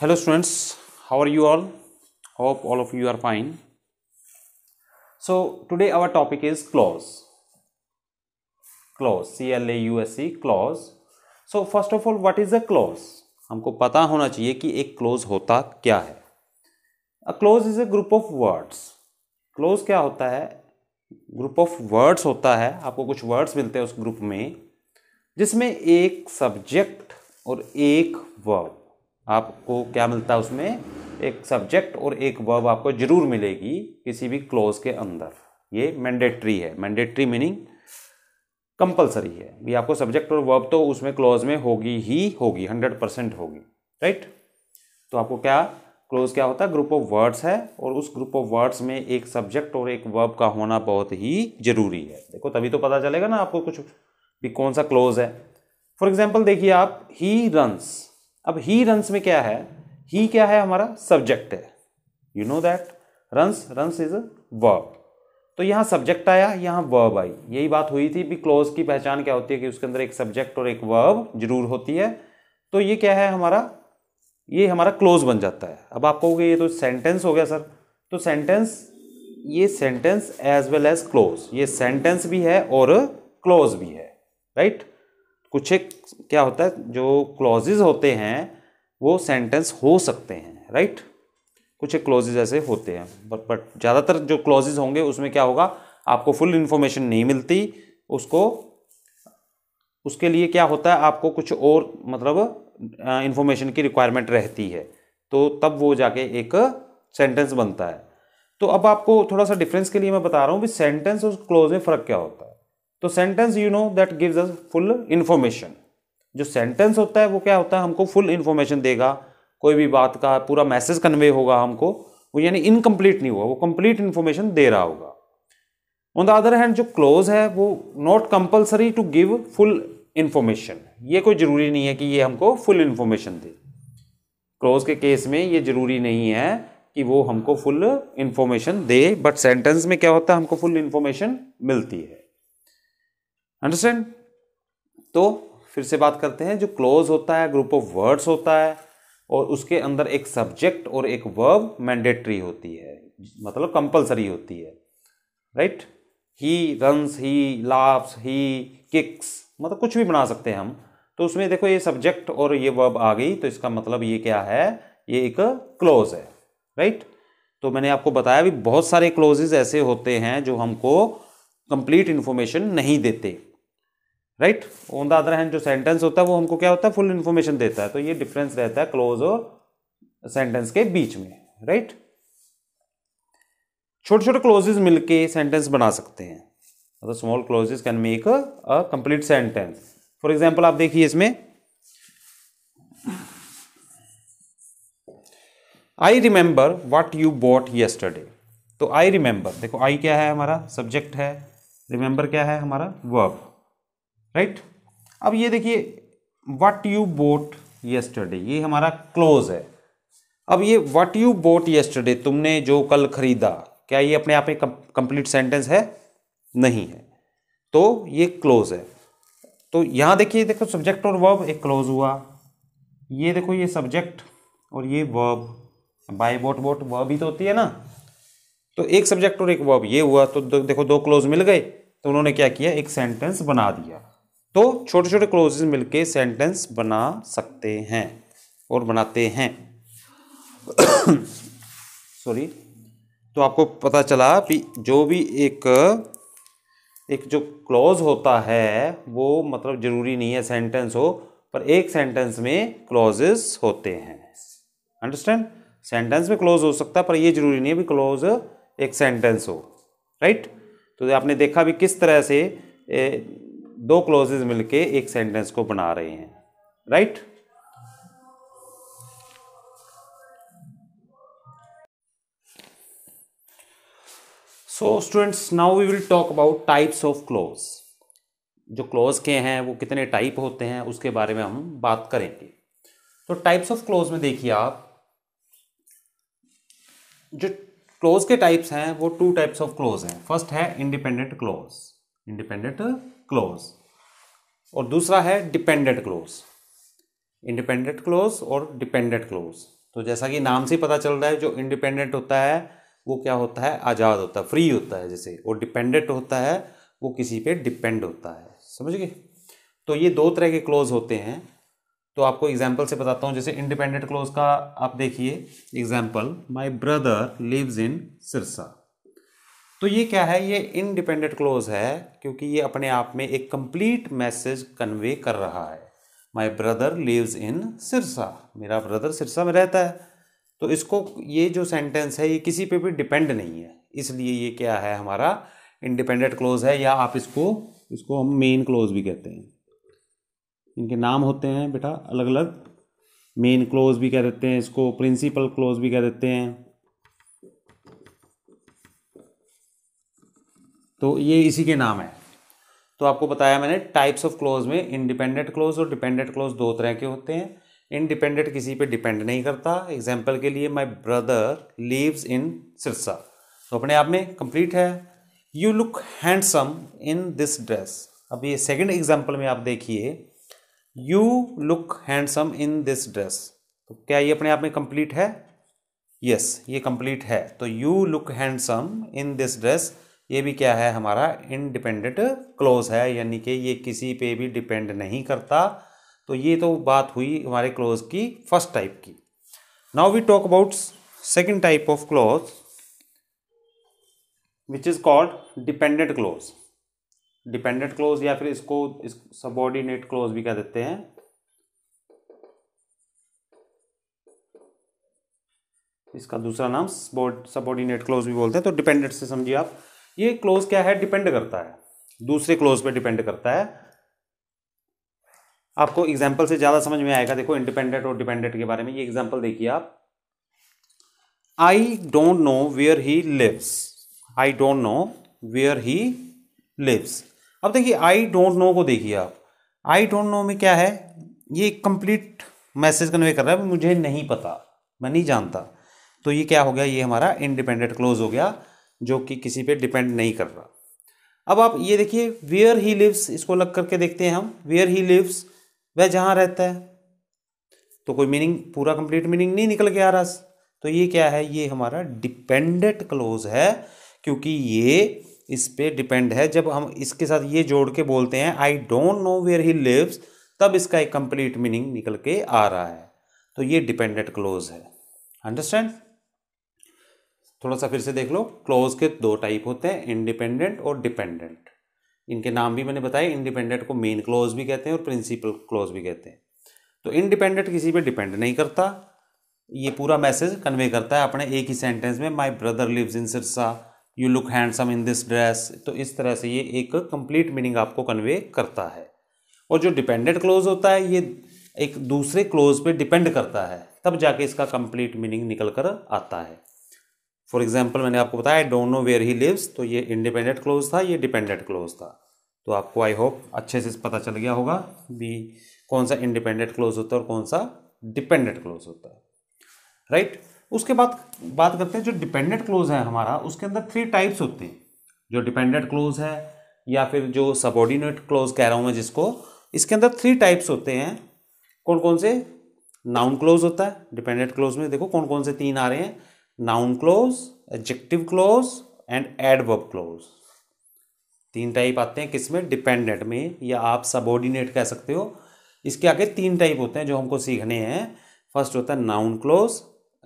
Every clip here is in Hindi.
Hello students how are you all hope all of you are fine so today our topic is clause clause C L A U S C clause so first of all what is a clause हमको पता होना चाहिए कि एक क्लॉज होता क्या है a clause is a group of words clause क्या होता है ग्रुप ऑफ वर्ड्स होता है आपको कुछ वर्ड्स मिलते हैं उस ग्रुप में जिसमें एक सब्जेक्ट और एक वर्ड आपको क्या मिलता है उसमें एक सब्जेक्ट और एक वर्ब आपको जरूर मिलेगी किसी भी क्लोज के अंदर ये मैंडेट्री है मैंडेट्री मीनिंग कंपलसरी है ये आपको सब्जेक्ट और वर्ब तो उसमें क्लोज में होगी ही होगी हंड्रेड परसेंट होगी राइट तो आपको क्या क्लोज क्या होता है ग्रुप ऑफ वर्ड्स है और उस ग्रुप ऑफ वर्ड्स में एक सब्जेक्ट और एक वर्ब का होना बहुत ही जरूरी है देखो तभी तो पता चलेगा ना आपको कुछ भी कौन सा क्लोज है फॉर एग्जाम्पल देखिए आप ही रन्स अब ही रंस में क्या है ही क्या है हमारा सब्जेक्ट है you know that runs runs is a verb तो यहाँ सब्जेक्ट आया यहाँ वर्ब आई यही बात हुई थी भी क्लोज की पहचान क्या होती है कि उसके अंदर एक सब्जेक्ट और एक वर्ब जरूर होती है तो ये क्या है हमारा ये हमारा क्लोज बन जाता है अब आप कहोगे ये तो सेंटेंस हो गया सर तो सेंटेंस ये sentence as well as clause ये सेंटेंस भी है और क्लोज भी है राइट right? कुछ एक क्या होता है जो क्लॉजेज होते हैं वो सेंटेंस हो सकते हैं राइट कुछ एक क्लॉजेज ऐसे होते हैं बट बट ज़्यादातर जो क्लॉजेज होंगे उसमें क्या होगा आपको फुल इन्फॉर्मेशन नहीं मिलती उसको उसके लिए क्या होता है आपको कुछ और मतलब इन्फॉर्मेशन की रिक्वायरमेंट रहती है तो तब वो जाके एक सेंटेंस बनता है तो अब आपको थोड़ा सा डिफरेंस के लिए मैं बता रहा हूँ भी सेंटेंस और क्लोज में फ़र्क क्या होता है तो sentence you know that gives us full information जो सेंटेंस होता है वो क्या होता है हमको फुल इन्फॉर्मेशन देगा कोई भी बात का पूरा मैसेज कन्वे होगा हमको वो यानी इनकम्प्लीट नहीं होगा वो कम्प्लीट इन्फॉर्मेशन दे रहा होगा ऑन द अदर हैंड जो क्लोज है वो not compulsory to give full information ये कोई ज़रूरी नहीं है कि ये हमको फुल इन्फॉर्मेशन दे क्लोज के केस में ये ज़रूरी नहीं है कि वो हमको फुल इन्फॉर्मेशन दे बट सेंटेंस में क्या होता है हमको फुल इन्फॉर्मेशन मिलती है अंडरस्टैंड तो फिर से बात करते हैं जो क्लोज होता है ग्रुप ऑफ वर्ड्स होता है और उसके अंदर एक सब्जेक्ट और एक वर्ब मैंडेटरी होती है मतलब कंपलसरी होती है right he runs he laughs he kicks मतलब कुछ भी बना सकते हैं हम तो उसमें देखो ये सब्जेक्ट और ये वर्ब आ गई तो इसका मतलब ये क्या है ये एक क्लोज है राइट तो मैंने आपको बताया भी बहुत सारे क्लोजेज ऐसे होते हैं जो हमको कंप्लीट इन्फॉर्मेशन नहीं देते right on the other hand जो सेंटेंस होता है वो हमको क्या होता है फुल इन्फॉर्मेशन देता है तो ये डिफरेंस रहता है क्लोज और सेंटेंस के बीच में राइट छोटे छोटे क्लोजेज मिलके सेंटेंस बना सकते हैं मतलब small clauses can make a complete sentence for example आप देखिए इसमें I remember what you bought yesterday तो आई रिमेंबर देखो आई क्या है हमारा सब्जेक्ट है रिमेंबर क्या है हमारा वर्ब राइट अब ये देखिए वट यू बोट येस्टरडे ये हमारा क्लोज है अब ये वट यू बोट येस्टरडे तुमने जो कल खरीदा क्या ये अपने आप में कंप्लीट सेंटेंस है नहीं है तो ये क्लोज है तो यहां देखिए देखो सब्जेक्ट और वर्ब एक क्लोज हुआ ये देखो ये सब्जेक्ट और ये verb buy bought bought verb ही तो होती है ना तो एक सब्जेक्ट और एक वर्ब ये हुआ तो देखो दो क्लोज मिल गए तो उन्होंने क्या किया एक सेंटेंस बना दिया तो छोटे छोटे क्लोजेज मिलके सेंटेंस बना सकते हैं और बनाते हैं सॉरी तो आपको पता चला कि जो भी एक एक जो क्लॉज होता है वो मतलब ज़रूरी नहीं है सेंटेंस हो पर एक सेंटेंस में क्लॉजेस होते हैं अंडरस्टैंड सेंटेंस में क्लोज हो सकता है पर ये ज़रूरी नहीं है भी क्लोज एक सेंटेंस हो राइट right? तो आपने देखा भी किस तरह से ए, दो क्लोजेज मिलके एक सेंटेंस को बना रहे हैं right so students now we will talk about types of clause जो क्लोज के हैं वो कितने टाइप होते हैं उसके बारे में हम बात करेंगे तो टाइप्स ऑफ क्लोज में देखिए आप जो क्लोज के टाइप्स हैं वो टू टाइप्स ऑफ क्लोज हैं फर्स्ट है इंडिपेंडेंट क्लोज इंडिपेंडेंट क्लोज और दूसरा है डिपेंडेंट क्लोज इंडिपेंडेंट क्लोज और डिपेंडेंट क्लोज तो जैसा कि नाम से पता चल रहा है जो इंडिपेंडेंट होता है वो क्या होता है आज़ाद होता है फ्री होता है जैसे और डिपेंडेंट होता है वो किसी पे डिपेंड होता है समझ गए तो ये दो तरह के क्लोज होते हैं तो आपको एग्जाम्पल से बताता हूँ जैसे इंडिपेंडेंट क्लोज का आप देखिए example my brother lives in Sirsa तो ये क्या है ये इनडिपेंडेंट क्लोज है क्योंकि ये अपने आप में एक कंप्लीट मैसेज कन्वे कर रहा है my brother lives in Sirsa मेरा ब्रदर सिरसा में रहता है तो इसको ये जो सेंटेंस है ये किसी पे भी डिपेंड नहीं है इसलिए ये क्या है हमारा इंडिपेंडेंट क्लोज है या आप इसको इसको हम मेन क्लोज भी कहते हैं इनके नाम होते हैं बेटा अलग अलग मेन क्लोज भी कह देते हैं इसको प्रिंसिपल क्लोज भी कह देते हैं तो ये इसी के नाम है तो आपको बताया मैंने टाइप्स ऑफ क्लोज में इंडिपेंडेंट क्लोज और डिपेंडेंट क्लोज दो तरह के होते हैं इनडिपेंडेंट किसी पे डिपेंड नहीं करता एग्जाम्पल के लिए my brother lives in Sirsa तो अपने आप में कंप्लीट है you look handsome in this dress अब ये सेकंड एग्जाम्पल में आप देखिए you look handsome in this dress तो क्या ये अपने आप में कंप्लीट है यस yes, ये कंप्लीट है तो you look handsome in this dress ये भी क्या है हमारा इनडिपेंडेंट क्लोज है यानी कि ये किसी पे भी डिपेंड नहीं करता तो ये तो बात हुई हमारे क्लोज की फर्स्ट टाइप की now we talk about second type of clause which is called dependent clause dependent clause या फिर इसको इस सबॉर्डिनेट क्लोज भी कह देते हैं इसका दूसरा नाम सबॉर्डिनेट क्लोज भी बोलते हैं तो डिपेंडेंट से समझिए आप ये क्लोज क्या है डिपेंड करता है दूसरे क्लोज पे डिपेंड करता है आपको एग्जाम्पल से ज़्यादा समझ में आएगा देखो इंडिपेंडेंट और डिपेंडेंट के बारे में ये एग्जाम्पल देखिए आप I don't know where he lives I don't know where he lives अब देखिए आई डोंट नो को देखिए आप आई डोंट नो में क्या है ये कंप्लीट मैसेज कन्वे कर रहा है मुझे नहीं पता मैं नहीं जानता तो ये क्या हो गया ये हमारा इंडिपेंडेंट क्लोज हो गया जो कि किसी पे डिपेंड नहीं कर रहा अब आप ये देखिए वेयर ही लिव्स इसको लग करके देखते हैं हम वेयर ही लिव्स वह जहाँ रहता है तो कोई मीनिंग पूरा कंप्लीट मीनिंग नहीं निकल के आ रहा तो ये क्या है ये हमारा डिपेंडेंट क्लोज है क्योंकि ये इस पर डिपेंड है जब हम इसके साथ ये जोड़ के बोलते हैं I don't know where he lives तब इसका एक कंप्लीट मीनिंग निकल के आ रहा है तो ये डिपेंडेंट क्लोज है अंडरस्टैंड थोड़ा सा फिर से देख लो क्लोज के दो टाइप होते हैं इंडिपेंडेंट और डिपेंडेंट इनके नाम भी मैंने बताए इंडिपेंडेंट को मेन क्लोज भी कहते हैं और प्रिंसिपल क्लोज भी कहते हैं तो इंडिपेंडेंट किसी पे डिपेंड नहीं करता ये पूरा मैसेज कन्वे करता है अपने एक ही सेंटेंस में my brother lives in Sirsa you look handsome in this dress तो इस तरह से ये एक कंप्लीट मीनिंग आपको कन्वे करता है और जो डिपेंडेंट क्लोज होता है ये एक दूसरे क्लोज पे डिपेंड करता है तब जाके इसका कंप्लीट मीनिंग निकल कर आता है फॉर एग्जाम्पल मैंने आपको बताया I don't know where he lives तो ये इंडिपेंडेंट क्लोज था ये डिपेंडेंट क्लोज था तो आपको आई होप अच्छे से पता चल गया होगा भी कौन सा इंडिपेंडेंट क्लोज होता है और कौन सा डिपेंडेंट क्लोज होता है राइट right? उसके बाद बात करते हैं जो डिपेंडेंट क्लोज है हमारा उसके अंदर थ्री टाइप्स होते हैं जो डिपेंडेंट क्लोज है या फिर जो सबॉर्डिनेट क्लोज कह रहा हूँ मैं जिसको इसके अंदर थ्री टाइप्स होते हैं कौन कौन से नाउन क्लोज होता है डिपेंडेंट क्लोज में देखो कौन कौन से तीन आ रहे हैं noun clause adjective clause and adverb clause तीन टाइप आते हैं किसमें डिपेंडेंट में या आप सबोर्डिनेट कह सकते हो इसके आगे तीन टाइप होते हैं जो हमको सीखने हैं फर्स्ट होता है नाउन क्लोज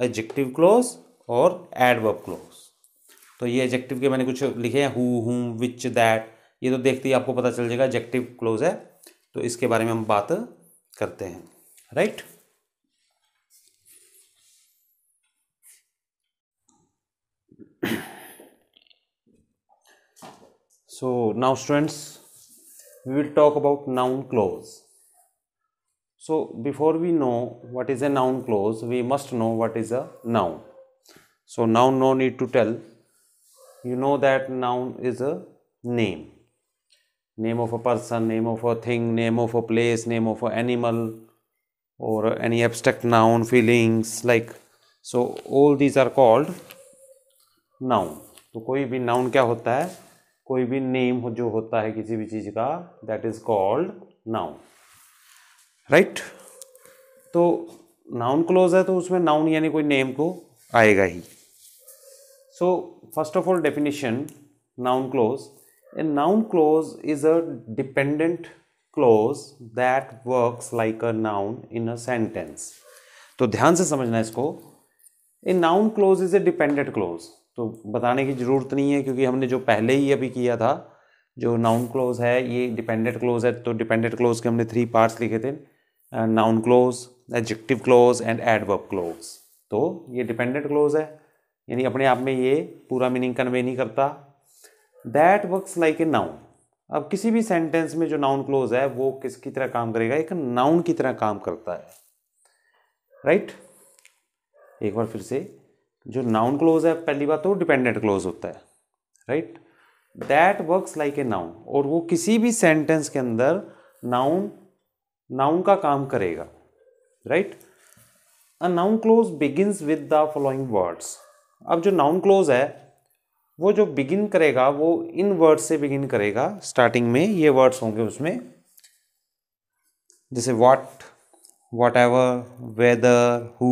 एडजेक्टिव क्लोज और एडवर्ब क्लोज तो ये एडजेक्टिव के मैंने कुछ लिखे हैं हु हुम विच दैट ये तो देखते ही आपको पता चल जाएगा एडजेक्टिव क्लोज है तो इसके बारे में हम बात करते हैं right right? So now students, we will talk about noun clause. So before we know what is a noun clause, we must know what is a noun. So noun no need to tell. You know that noun is a name. Name of a person, name of a thing, name of a place, name of an animal or any abstract noun, feelings like. So all these are called noun. तो कोई भी noun क्या होता है कोई भी नेम जो होता है किसी भी चीज़ का that is called noun right तो नाउन क्लोज है तो उसमें नाउन यानी कोई नेम को आएगा ही so first of all definition noun clause a noun clause is a dependent clause that works like a noun in a sentence तो ध्यान से समझना इसको a noun clause is a dependent clause तो बताने की ज़रूरत नहीं है क्योंकि हमने जो पहले ही अभी किया था जो नाउन क्लोज है ये डिपेंडेंट क्लोज है तो डिपेंडेंट क्लोज के हमने थ्री पार्ट्स लिखे थे noun clause adjective clause and adverb clause तो ये डिपेंडेंट क्लोज है यानी अपने आप में ये पूरा मीनिंग कन्वे नहीं करता that works like a noun अब किसी भी सेंटेंस में जो नाउन क्लोज है वो किसकी तरह काम करेगा एक नाउन की तरह काम करता है राइट right? एक बार फिर से जो नाउन क्लोज है पहली बात तो डिपेंडेंट क्लोज होता है right that works like a noun और वो किसी भी सेंटेंस के अंदर नाउन नाउन का काम करेगा right a noun clause begin with the following words अब जो नाउन क्लोज है वो जो बिगिन करेगा वो इन वर्ड्स से बिगिन करेगा स्टार्टिंग में ये वर्ड्स होंगे उसमें जैसे what whatever whether who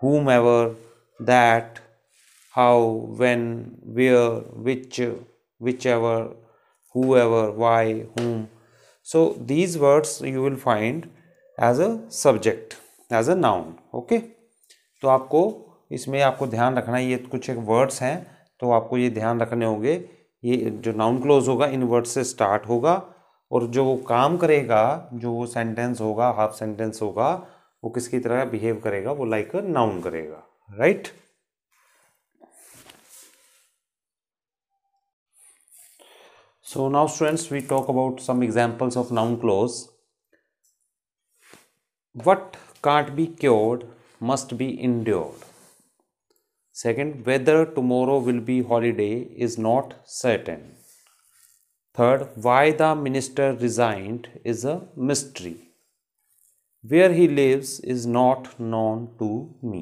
whomever, that, how, when, where, which, whichever, whoever, why, whom. So these words you will find as a subject, as a noun. Okay? तो आपको इसमें आपको ध्यान रखना है ये कुछ एक वर्ड्स हैं तो आपको ये ध्यान रखने होंगे ये जो नाउन क्लोज होगा इन वर्ड्स से स्टार्ट होगा और जो वो काम करेगा जो वो सेंटेंस होगा हाफ सेंटेंस होगा वो किसकी तरह बिहेव करेगा वो लाइक अ नाउन करेगा right so now students we talk about some examples of noun clause what can't be cured must be endured second whether tomorrow will be holiday is not certain third why the minister resigned is a mystery where he lives is not known to me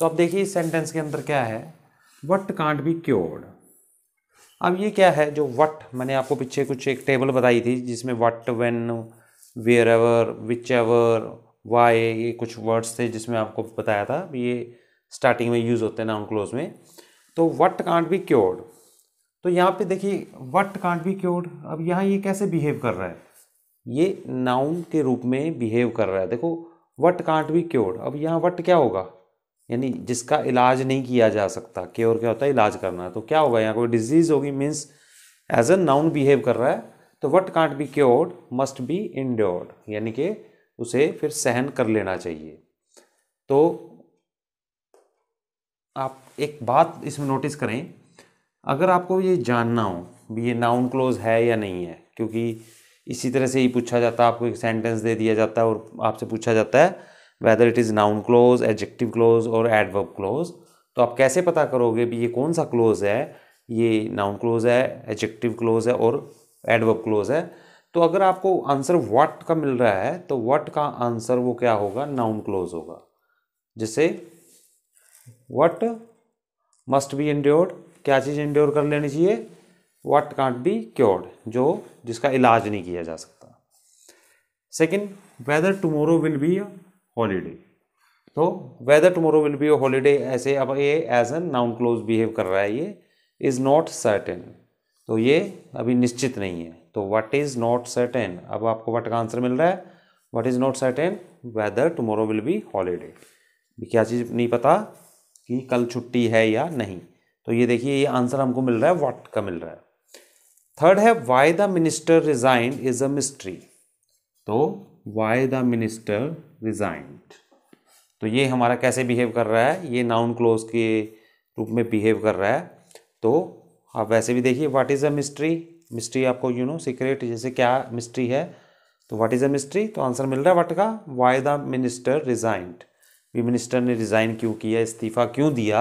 तो अब देखिए इस सेंटेंस के अंदर क्या है वट कांट बी क्योर्ड अब ये क्या है जो वट मैंने आपको पीछे कुछ एक टेबल बताई थी जिसमें what when wherever whichever why ये कुछ वर्ड्स थे जिसमें आपको बताया था ये स्टार्टिंग में यूज़ होते हैं नाउन क्लोज में तो वट कांट बी क्योर्ड तो यहाँ पे देखिए वट कांट बी क्योर्ड अब यहाँ ये कैसे बिहेव कर रहा है ये नाउन के रूप में बिहेव कर रहा है देखो वट कांट बी क्योर्ड अब यहाँ वट क्या होगा यानी जिसका इलाज नहीं किया जा सकता क्योर क्या होता है इलाज करना तो क्या होगा यहाँ कोई डिजीज़ होगी means as a noun behave कर रहा है तो what can't be cured must be endured यानी कि उसे फिर सहन कर लेना चाहिए तो आप एक बात इसमें नोटिस करें अगर आपको ये जानना हो भी ये नाउन क्लोज है या नहीं है क्योंकि इसी तरह से ही पूछा जाता है आपको एक सेंटेंस दे दिया जाता है और आपसे पूछा जाता है whether it is noun clause adjective clause और एडवर्ब क्लोज तो आप कैसे पता करोगे भी ये कौन सा क्लोज है ये नाउन क्लोज है एडजेक्टिव क्लोज है और एडवर्ब क्लोज है तो अगर आपको आंसर व्हाट का मिल रहा है तो व्हाट का आंसर वो क्या होगा नाउन क्लोज होगा जैसे व्हाट मस्ट बी इंड्योर्ड क्या चीज़ इंड्योर कर लेनी चाहिए व्हाट कांट बी क्योर्ड जो जिसका इलाज नहीं किया जा सकता second whether tomorrow will be a holiday तो whether tomorrow will be a holiday ऐसे अब ये as a noun clause behave कर रहा है ये इज़ नॉट सर्टेन तो ये अभी निश्चित नहीं है तो व्हाट इज़ नॉट सर्टेन अब आपको वट का आंसर मिल रहा है what is not certain whether tomorrow will be holiday क्या चीज़ नहीं पता कि कल छुट्टी है या नहीं तो ये देखिए ये आंसर हमको मिल रहा है व्हाट का मिल रहा है थर्ड है why the minister resigned is a mystery तो वाई द मिनिस्टर रिजाइंड तो ये हमारा कैसे बिहेव कर रहा है ये नाउन क्लोज के रूप में बिहेव कर रहा है तो आप वैसे भी देखिए what is a mystery mystery आपको यू नो सीक्रेट जैसे क्या मिस्ट्री है तो व्हाट इज़ अ मिस्ट्री तो आंसर मिल रहा है वट का why the minister resigned minister ने रिज़ाइन क्यों किया इस्तीफ़ा क्यों दिया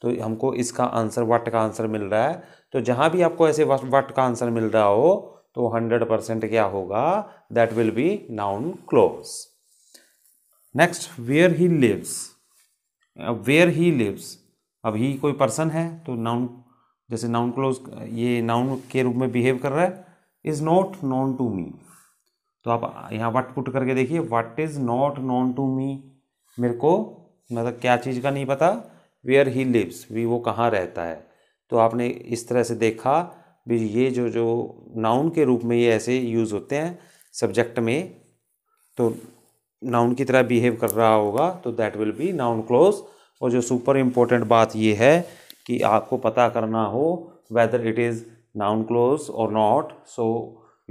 तो हमको इसका आंसर वट का आंसर मिल रहा है तो जहाँ भी आपको ऐसे वट का आंसर मिल रहा हो तो हंड्रेड परसेंट क्या होगा that will be noun clause next where he lives where he lives अब ही कोई पर्सन है तो नाउन जैसे नाउन क्लोज ये नाउन के रूप में बिहेव कर रहा है is not known to me तो आप यहाँ वट पुट करके देखिए what is not known to me मेरे को मतलब क्या चीज़ का नहीं पता वेयर ही लिव्स भी वो कहाँ रहता है तो आपने इस तरह से देखा भी ये जो जो नाउन के रूप में ये ऐसे यूज़ होते हैं सब्जेक्ट में तो नाउन की तरह बिहेव कर रहा होगा तो that will be noun clause और जो सुपर इम्पोर्टेंट बात ये है कि आपको पता करना हो whether it is noun clause और not so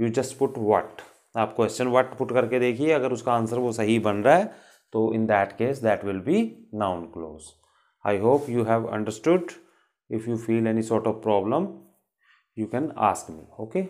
you just put what आप क्वेश्चन वट पुट करके देखिए अगर उसका आंसर वो सही बन रहा है तो in that case that will be noun clause I hope you have understood. If you feel any sort of problem, you can ask me. Okay.